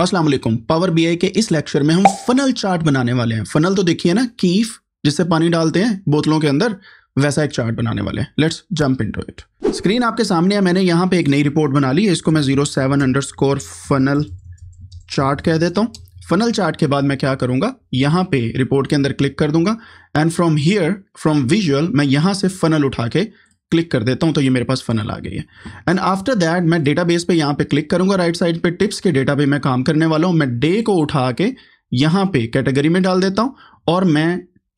अस्सलाम वालेकुम power BI के इस लेक्चर में हम फनल चार्ट बनाने वाले हैं फनल तो देखिए ना कीफ जिससे पानी डालते हैं बोतलों के अंदर वैसा एक चार्ट बनाने वाले हैं let's jump into it screen आपके सामने है मैंने यहाँ पे एक नई रिपोर्ट बना ली है इसको मैं zero seven underscore funnel chart कह देता हूँ फनल चार्ट के बाद मैं क्या करूँगा यहाँ पे रिपोर्ट के अंदर क्लिक कर दूंगा and from here from visual मैं यहाँ से फनल उठा के क्लिक कर देता हूँ तो ये मेरे पास फनल आ गई है एंड आफ्टर दैट मैं डेटा बेस पर यहाँ पर क्लिक करूँगा राइट साइड पर टिप्स के डेटा पर मैं काम करने वाला हूँ मैं डे को उठा के यहाँ पर कैटेगरी में डाल देता हूँ और मैं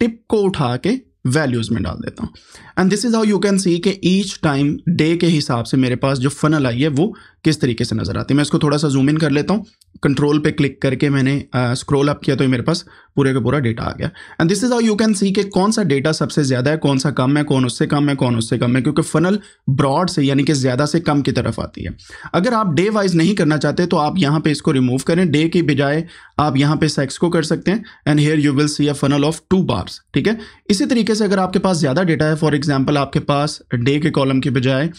टिप को उठा के वैल्यूज में डाल देता हूँ and this is how you can see कि ईच टाइम डे के हिसाब से मेरे पास जो फनल आई है वो किस तरीके से नजर आती है मैं इसको थोड़ा सा जूम इन कर लेता हूँ कंट्रोल पे क्लिक करके मैंने स्क्रॉल अप किया तो मेरे पास पूरे का पूरा डेटा आ गया and this is how you can see कि कौन सा डेटा सबसे ज़्यादा है कौन सा कम है कौन उससे कम है कौन उससे कम है क्योंकि फनल ब्रॉड से यानी कि ज़्यादा से कम की तरफ आती है अगर आप डे वाइज नहीं करना चाहते तो आप यहाँ पे इसको रिमूव करें डे की बजाय आप यहाँ पे सेक्स को कर सकते हैं and here you will see a funnel of two bars ठीक है इसी तरीके से अगर आपके पास ज़्यादा डेटा है फॉर एग्जाम्पल आपके पास डे के कॉलम के बजाय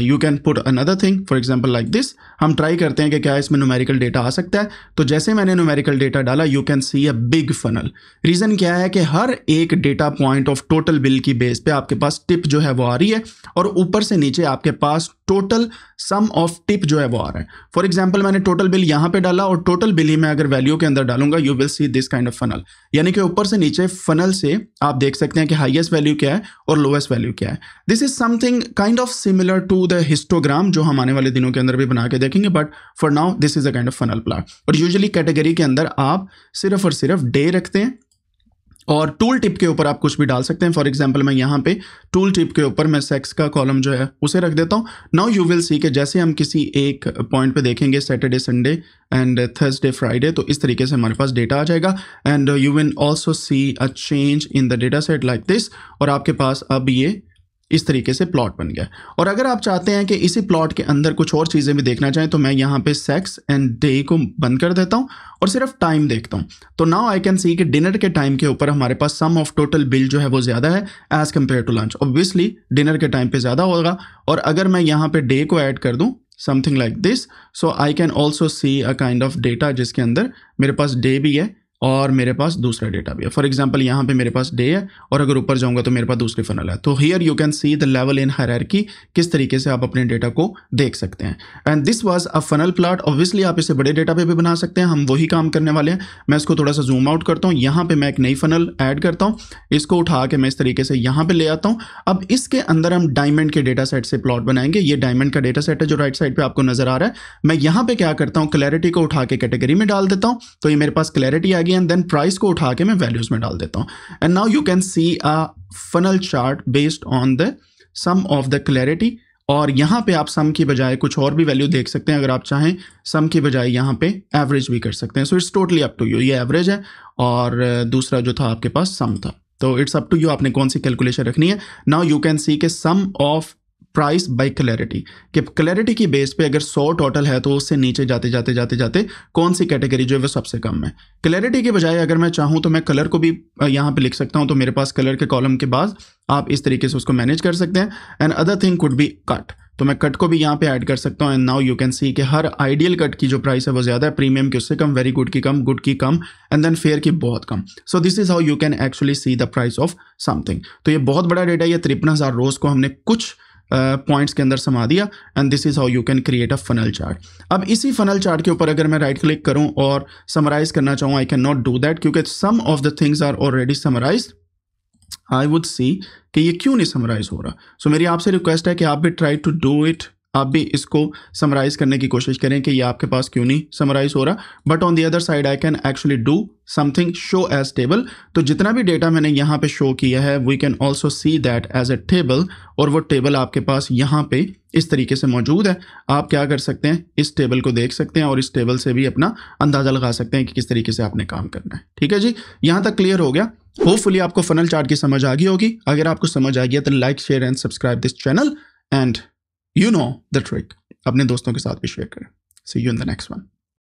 you can put another thing for example like this हम ट्राई करते हैं कि क्या इसमें न्यूमेरिकल डेटा आ सकता है तो जैसे मैंने न्यूमेरिकल डेटा डाला you can see a big funnel reason क्या है कि हर एक data point of total bill की बेस पे आपके पास टिप जो है वो आ रही है और ऊपर से नीचे आपके पास टोटल सम ऑफ टिप जो है वो आ रहा है फॉर एग्जाम्पल मैंने टोटल बिल यहाँ पे डाला और टोटल बिल ही मैं अगर वैल्यू के अंदर डालूंगा you will see this kind of funnel यानी कि ऊपर से नीचे फनल से आप देख सकते हैं कि हाइएस्ट वैल्यू क्या है और लोएस्ट वैल्यू क्या है this is something kind of similar similar to the histogram जो हम आने वाले दिनों के अंदर भी बना के देखेंगे but for now this is a kind of funnel plot और यूजली कैटेगरी के अंदर आप सिर्फ और सिर्फ डे रखते हैं और टूल टिप के ऊपर आप कुछ भी डाल सकते हैं फॉर एग्जाम्पल मैं यहाँ पे टूल टिप के ऊपर मैं सेक्स का कॉलम जो है उसे रख देता हूँ नाउ यू विल सी के जैसे हम किसी एक पॉइंट पे देखेंगे Saturday Sunday and Thursday Friday तो इस तरीके से हमारे पास डेटा आ जाएगा and you will also see a change in the data set like this और आपके पास अब ये इस तरीके से प्लॉट बन गया और अगर आप चाहते हैं कि इसी प्लॉट के अंदर कुछ और चीज़ें भी देखना चाहें तो मैं यहाँ पे सेक्स एंड डे को बंद कर देता हूँ और सिर्फ टाइम देखता हूँ तो नाउ आई कैन सी कि डिनर के टाइम के ऊपर हमारे पास सम ऑफ टोटल बिल जो है वो ज़्यादा है as compare to lunch obviously dinner के टाइम पर ज़्यादा होगा और अगर मैं यहाँ पर डे को ऐड कर दूँ something like this so I can also see a kind of data जिसके अंदर मेरे पास डे भी है और मेरे पास दूसरा डेटा भी है फॉर एग्जाम्पल यहाँ पे मेरे पास डे है और अगर ऊपर जाऊँगा तो मेरे पास दूसरी फनल है तो here you can see the level in हर किस तरीके से आप अपने डेटा को देख सकते हैं and this was a funnel plot obviously आप इसे बड़े डेटा पे भी बना सकते हैं हम वही काम करने वाले हैं मैं इसको थोड़ा सा जूम आउट करता हूँ यहाँ पर मैं एक नई फनल ऐड करता हूँ इसको उठा के मैं इस तरीके से यहाँ पर ले आता हूँ अब इसके अंदर हम डायमंड के डेटा सेट से प्लॉट बनाएंगे ये डायमंड का डेटा सेट है जो राइट साइड पर आपको नजर आ रहा है मैं यहाँ पर क्या करता हूँ क्लैरिटी को उठा के कैटेगरी में डाल देता हूँ तो ये मेरे पास क्लैरिटी आ आएगी एंड देन प्राइस को उठा के मैं वैल्यूज में डाल देता हूँ and now you can see a funnel chart based on the sum of the clarity और यहाँ पे आप सम की बजाय कुछ और भी वैल्यू देख सकते हैं अगर आप चाहें सम की बजाय यहाँ पे एवरेज भी कर सकते हैं so it's totally up to you ये एवरेज है और दूसरा जो था आपके पास सम था तो इट्स अप टू यू आपने कौन सी कैलकुलेशन रखनी है नाउ यू कैन सी के sum of price by clarity कि क्लैरिटी की बेस पे अगर 100 टोटल है तो उससे नीचे जाते जाते जाते जाते कौन सी कैटेगरी जो है वो सबसे कम है क्लैरिटी के बजाय अगर मैं चाहूँ तो मैं कलर को भी यहाँ पे लिख सकता हूँ तो मेरे पास कलर के कॉलम के बाद आप इस तरीके से उसको मैनेज कर सकते हैं and other thing could be cut तो मैं कट को भी यहाँ पे ऐड कर सकता हूँ and now you can see कि हर आइडियल कट की जो प्राइस है वो ज़्यादा है प्रीमियम की उससे कम वेरी गुड की कम गुड की कम एंड देन फेयर की बहुत कम so this is how you can actually see the price of something तो ये बहुत बड़ा डेटा है ये तिरपन हज़ार रोज़ को हमने कुछ पॉइंट्स के अंदर समा दिया and this is how you can create a funnel chart अब इसी फनल चार्ट के ऊपर अगर मैं राइट क्लिक करूँ और समराइज करना चाहूँ I can not do that क्योंकि some of the things are already summarize I would see कि ये क्यों नहीं समराइज हो रहा सो so, मेरी आपसे रिक्वेस्ट है कि आप भी ट्राई टू डू इट आप भी इसको समराइज करने की कोशिश करें कि ये आपके पास क्यों नहीं समराइज हो रहा but on the other side I can actually do something show as table तो जितना भी डेटा मैंने यहाँ पे शो किया है we can also see that as a table और वो टेबल आपके पास यहाँ पे इस तरीके से मौजूद है आप क्या कर सकते हैं इस टेबल को देख सकते हैं और इस टेबल से भी अपना अंदाज़ा लगा सकते हैं कि किस तरीके से आपने काम करना है ठीक है जी यहाँ तक क्लियर हो गया होपफुली आपको फनल चार्ट की समझ आ गई होगी अगर आपको समझ आ गया तो like share and subscribe this channel and you know the trick अपने दोस्तों के साथ भी शेयर करें see you in the next one